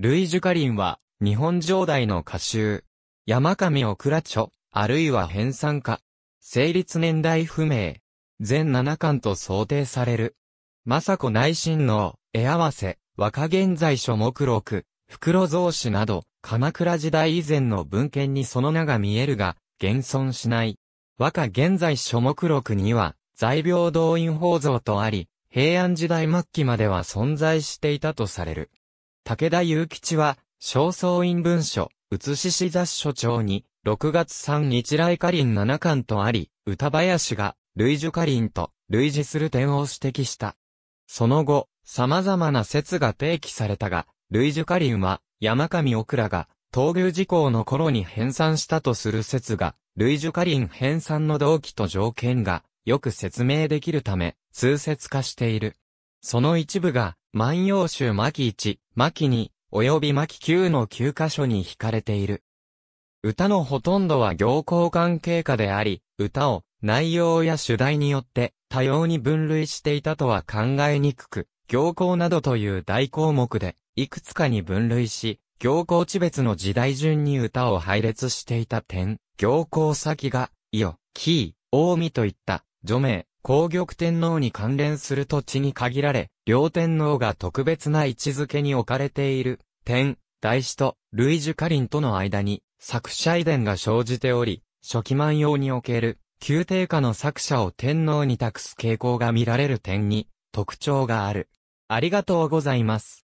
ルイ・ジュカリンは、日本上代の歌集、山上オクラチョ、あるいは編纂家、成立年代不明、全七巻と想定される。雅子内親王、絵合わせ、若現在書目録、袋造紙など、鎌倉時代以前の文献にその名が見えるが、現存しない。和歌現在諸目録には、在病動員法像とあり、平安時代末期までは存在していたとされる。武田祐吉は、正倉院文書、写しし雑書帳に、6月3日来花林七巻とあり、歌林が、類樹花林と、類似する点を指摘した。その後、様々な説が提起されたが、類樹花林は、山上奥らが、東宮事項の頃に編纂したとする説が、類樹花林編纂の動機と条件が、よく説明できるため、通説化している。その一部が、万葉集巻1、巻2、及び巻9の9箇所に惹かれている。歌のほとんどは行交関係歌であり、歌を内容や主題によって多様に分類していたとは考えにくく、行交などという大項目で、いくつかに分類し、行交地別の時代順に歌を配列していた点、行交先が、伊予、紀伊、近江といった、除名、皇玉天皇に関連する土地に限られ、両天皇が特別な位置づけに置かれている、天、大師と、ルイジュカリンとの間に、作者遺伝が生じており、初期万葉における、宮廷下の作者を天皇に託す傾向が見られる点に、特徴がある。ありがとうございます。